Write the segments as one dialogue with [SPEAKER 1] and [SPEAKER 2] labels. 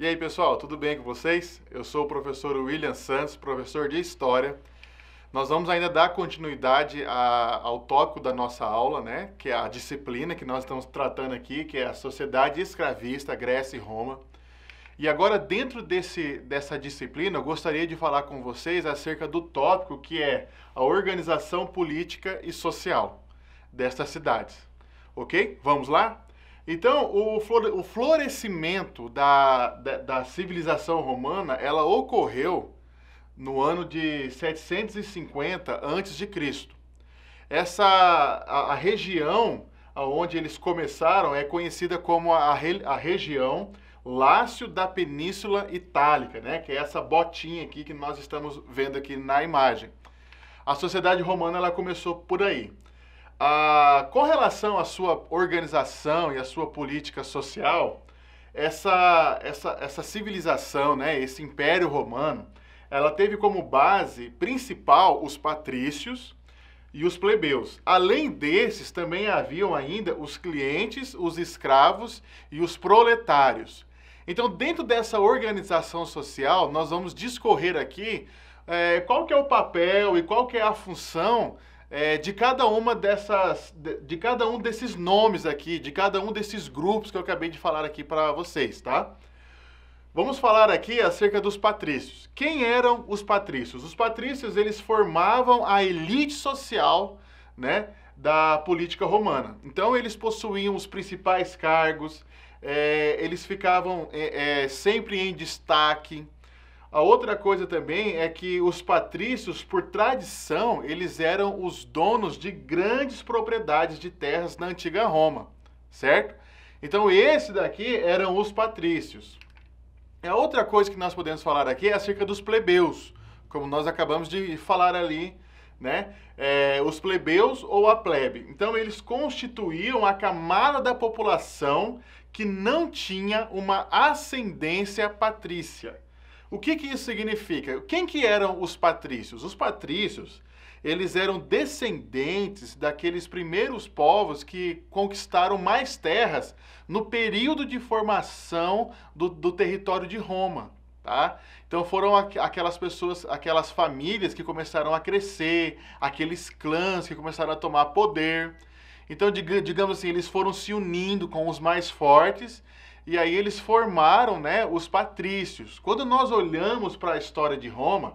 [SPEAKER 1] E aí, pessoal, tudo bem com vocês? Eu sou o professor William Santos, professor de História. Nós vamos ainda dar continuidade a, ao tópico da nossa aula, né? Que é a disciplina que nós estamos tratando aqui, que é a sociedade escravista, Grécia e Roma. E agora, dentro desse, dessa disciplina, eu gostaria de falar com vocês acerca do tópico que é a organização política e social destas cidades. Ok? Vamos lá? Então, o, flore o florescimento da, da, da, civilização romana, ela ocorreu no ano de 750 a.C. Essa, a, a, região onde eles começaram é conhecida como a, a região Lácio da Península Itálica, né? que é essa botinha aqui que nós estamos vendo aqui na imagem. A sociedade romana ela começou por aí. Ah, com relação à sua organização e à sua política social, essa, essa, essa civilização, né, esse império romano, ela teve como base principal os patrícios e os plebeus. Além desses, também haviam ainda os clientes, os escravos e os proletários. Então, dentro dessa organização social, nós vamos discorrer aqui é, qual que é o papel e qual que é a função é, de cada uma dessas, de, de, cada um desses nomes aqui, de cada um desses grupos que eu acabei de falar aqui para vocês, tá? Vamos falar aqui acerca dos patrícios. Quem eram os patrícios? Os patrícios eles formavam a elite social, né, da política romana. Então eles possuíam os principais cargos, é, eles ficavam é, é sempre em destaque. A outra coisa também é que os patrícios, por tradição, eles eram os donos de grandes propriedades de terras na antiga Roma, certo? Então esse daqui eram os patrícios. A outra coisa que nós podemos falar aqui é acerca dos plebeus, como nós acabamos de falar ali, né? É, os plebeus ou a plebe. Então eles constituíam a camada da população que não tinha uma ascendência patrícia. O que, que isso significa? Quem que eram os patrícios? Os patrícios, eles eram descendentes daqueles primeiros povos que conquistaram mais terras no período de formação do, do território de Roma. Tá? Então foram aquelas pessoas, aquelas famílias que começaram a crescer, aqueles clãs que começaram a tomar poder. Então, digamos assim, eles foram se unindo com os mais fortes e aí eles formaram né, os patrícios. Quando nós olhamos para a história de Roma,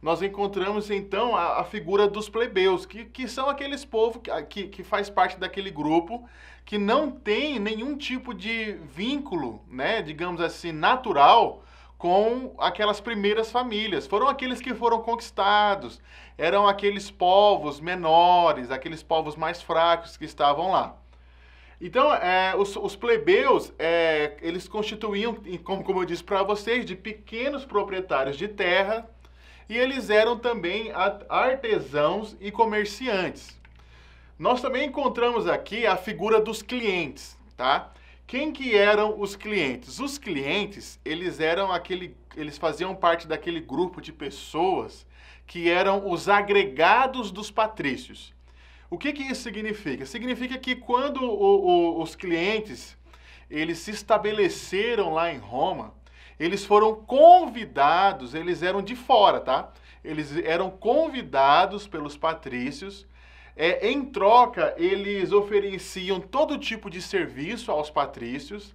[SPEAKER 1] nós encontramos então a, a, figura dos plebeus, que, que são aqueles povos que, que, que faz parte daquele grupo que não tem nenhum tipo de vínculo, né, digamos assim, natural com aquelas primeiras famílias. Foram aqueles que foram conquistados, eram aqueles povos menores, aqueles povos mais fracos que estavam lá. Então, é, os, os, plebeus, é, eles constituíam, como, como eu disse para vocês, de pequenos proprietários de terra e eles eram também artesãos e comerciantes. Nós também encontramos aqui a figura dos clientes, tá? Quem que eram os clientes? Os clientes, eles eram aquele, eles faziam parte daquele grupo de pessoas que eram os agregados dos patrícios. O que, que isso significa? Significa que quando o, o, os clientes eles se estabeleceram lá em Roma, eles foram convidados, eles eram de fora, tá? Eles eram convidados pelos patrícios. É, em troca, eles ofereciam todo tipo de serviço aos patrícios.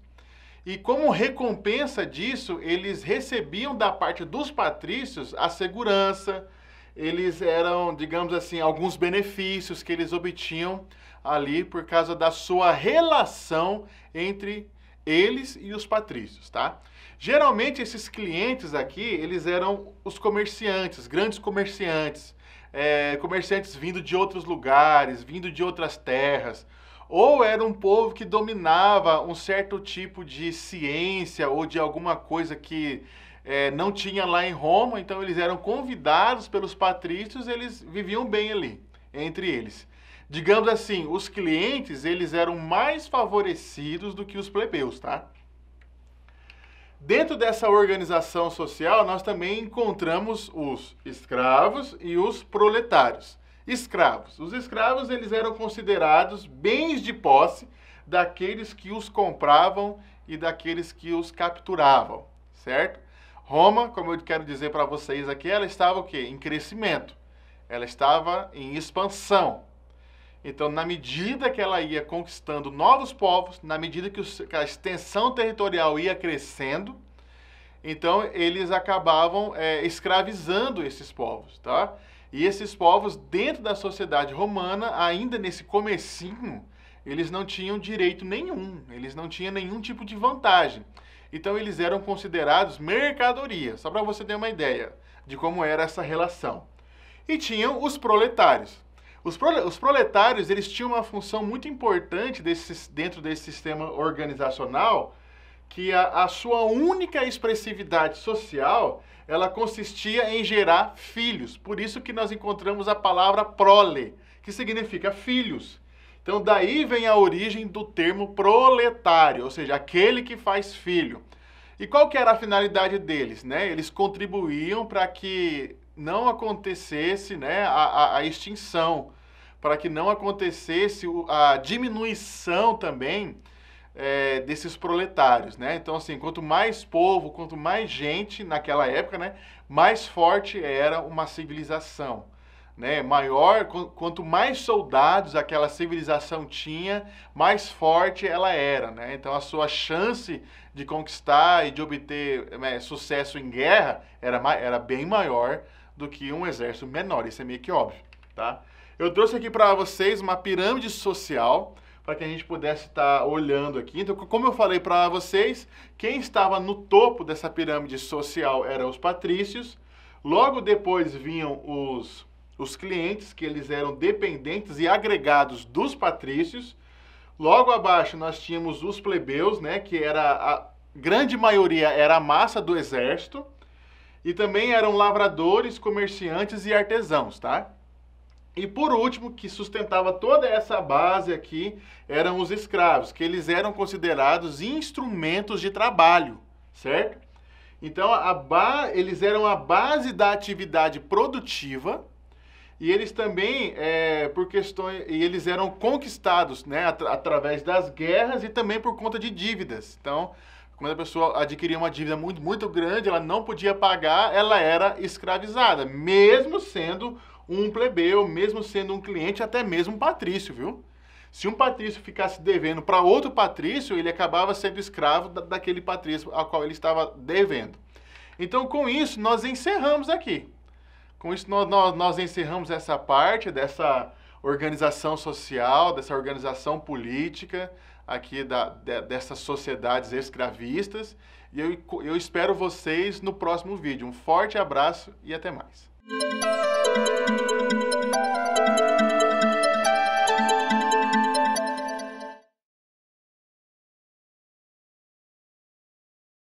[SPEAKER 1] E como recompensa disso, eles recebiam da parte dos patrícios a segurança, eles eram, digamos assim, alguns benefícios que eles obtinham ali por causa da sua relação entre eles e os patrícios, tá? Geralmente esses clientes aqui, eles eram os comerciantes, grandes comerciantes, é, comerciantes vindo de outros lugares, vindo de outras terras, ou era um povo que dominava um certo tipo de ciência ou de alguma coisa que é, não tinha lá em Roma, então eles eram convidados pelos patrícios, eles viviam bem ali, entre eles. Digamos assim, os clientes, eles eram mais favorecidos do que os plebeus, tá? Dentro dessa organização social, nós também encontramos os escravos e os proletários. Escravos. Os escravos, eles eram considerados bens de posse daqueles que os compravam e daqueles que os capturavam, certo? Roma, como eu quero dizer para vocês aqui, ela estava o quê? Em crescimento. Ela estava em expansão. Então, na medida que ela ia conquistando novos povos, na medida que, a extensão territorial ia crescendo, então eles acabavam é, escravizando esses povos, tá? E esses povos, dentro da sociedade romana, ainda nesse comecinho, eles não tinham direito nenhum, eles não tinham nenhum tipo de vantagem. Então eles eram considerados mercadoria, só para você ter uma ideia de como era essa relação. E tinham os proletários. Os, pro, os proletários eles tinham uma função muito importante desse, dentro desse sistema organizacional, que a, a sua única expressividade social ela consistia em gerar filhos. Por isso que nós encontramos a palavra prole, que significa filhos. Então, daí vem a origem do termo proletário, ou seja, aquele que faz filho. E qual que era a finalidade deles? Né? Eles contribuíam para que não acontecesse né, a, a, a extinção, para que não acontecesse a diminuição também é, desses proletários, né? Então, assim, quanto mais povo, quanto mais gente naquela época, né, mais forte era uma civilização né, maior, quanto mais soldados aquela civilização tinha, mais forte ela era, né? Então a sua chance de conquistar e de obter né, sucesso em guerra era, era bem maior do que um exército menor, isso é meio que óbvio, tá? Eu trouxe aqui para vocês uma pirâmide social para que a gente pudesse estar tá olhando aqui. Então, como eu falei para vocês, quem estava no topo dessa pirâmide social eram os patrícios, logo depois vinham os os clientes, que eles eram dependentes e agregados dos patrícios. Logo abaixo nós tínhamos os plebeus, né, que era a grande maioria era a massa do exército, e também eram lavradores, comerciantes e artesãos, tá? E por último, que sustentava toda essa base aqui, eram os escravos, que eles eram considerados instrumentos de trabalho, certo? Então, a ba... eles eram a base da atividade produtiva, e eles também, é, por questões, e eles eram conquistados, né, através das guerras e também por conta de dívidas. Então, quando a pessoa adquiria uma dívida muito, muito grande, ela não podia pagar, ela era escravizada, mesmo sendo um plebeu, mesmo sendo um cliente, até mesmo um patrício, viu? Se um patrício ficasse devendo para outro patrício, ele acabava sendo escravo da, daquele patrício ao qual ele estava devendo. Então, com isso, nós encerramos aqui. Com isso, nós, nós, nós encerramos essa parte dessa organização social, dessa organização política aqui da, de, dessas sociedades escravistas. E eu, eu espero vocês no próximo vídeo. Um forte abraço e até mais.